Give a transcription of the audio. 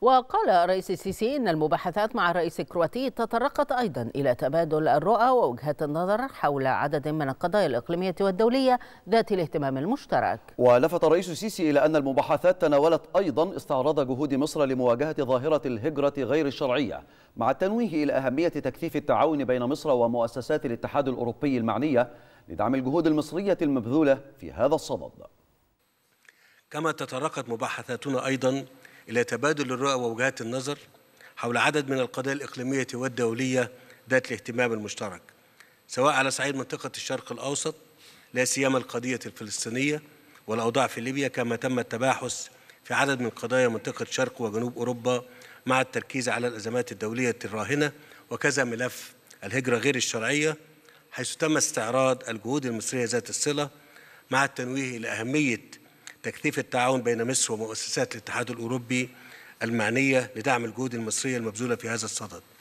وقال الرئيس السيسي ان المباحثات مع الرئيس الكرواتي تطرقت ايضا الى تبادل الرؤى ووجهات النظر حول عدد من القضايا الاقليميه والدوليه ذات الاهتمام المشترك. ولفت الرئيس السيسي الى ان المباحثات تناولت ايضا استعراض جهود مصر لمواجهه ظاهره الهجره غير الشرعيه، مع التنويه الى اهميه تكثيف التعاون بين مصر ومؤسسات الاتحاد الاوروبي المعنيه لدعم الجهود المصريه المبذوله في هذا الصدد. كما تطرقت مباحثاتنا ايضا إلى تبادل الرؤى ووجهات النظر حول عدد من القضايا الإقليمية والدولية ذات الاهتمام المشترك سواء على صعيد منطقة الشرق الأوسط لا سيما القضية الفلسطينية والأوضاع في ليبيا كما تم التباحث في عدد من قضايا منطقة شرق وجنوب أوروبا مع التركيز على الأزمات الدولية الراهنة وكذا ملف الهجرة غير الشرعية حيث تم استعراض الجهود المصرية ذات الصلة مع التنويه إلى أهمية تكثيف التعاون بين مصر ومؤسسات الاتحاد الأوروبي المعنية لدعم الجهود المصرية المبذولة في هذا الصدد